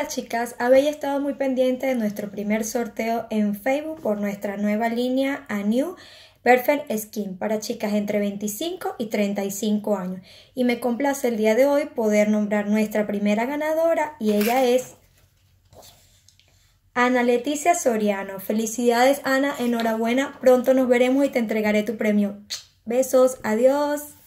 Hola chicas, habéis estado muy pendiente de nuestro primer sorteo en Facebook por nuestra nueva línea A New Perfect Skin para chicas entre 25 y 35 años. Y me complace el día de hoy poder nombrar nuestra primera ganadora y ella es Ana Leticia Soriano. Felicidades Ana, enhorabuena, pronto nos veremos y te entregaré tu premio. Besos, adiós.